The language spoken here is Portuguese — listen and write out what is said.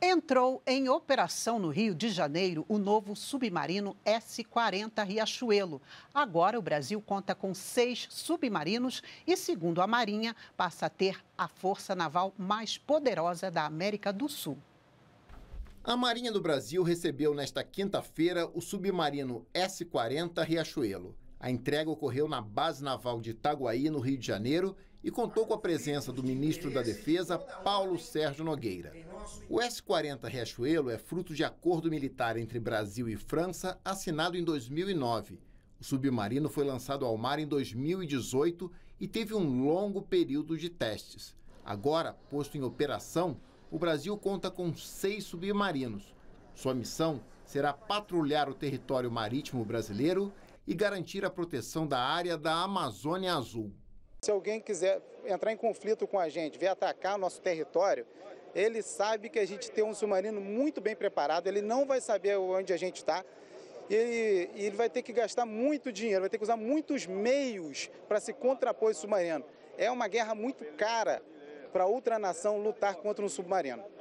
Entrou em operação no Rio de Janeiro o novo submarino S-40 Riachuelo. Agora, o Brasil conta com seis submarinos e, segundo a Marinha, passa a ter a força naval mais poderosa da América do Sul. A Marinha do Brasil recebeu nesta quinta-feira o submarino S-40 Riachuelo. A entrega ocorreu na Base Naval de Itaguaí, no Rio de Janeiro, e contou com a presença do ministro da Defesa, Paulo Sérgio Nogueira. O S-40 Riachuelo é fruto de acordo militar entre Brasil e França, assinado em 2009. O submarino foi lançado ao mar em 2018 e teve um longo período de testes. Agora, posto em operação, o Brasil conta com seis submarinos. Sua missão será patrulhar o território marítimo brasileiro e garantir a proteção da área da Amazônia Azul. Se alguém quiser entrar em conflito com a gente, vir atacar nosso território, ele sabe que a gente tem um submarino muito bem preparado, ele não vai saber onde a gente está. E ele, ele vai ter que gastar muito dinheiro, vai ter que usar muitos meios para se contrapor ao submarino. É uma guerra muito cara para outra nação lutar contra um submarino.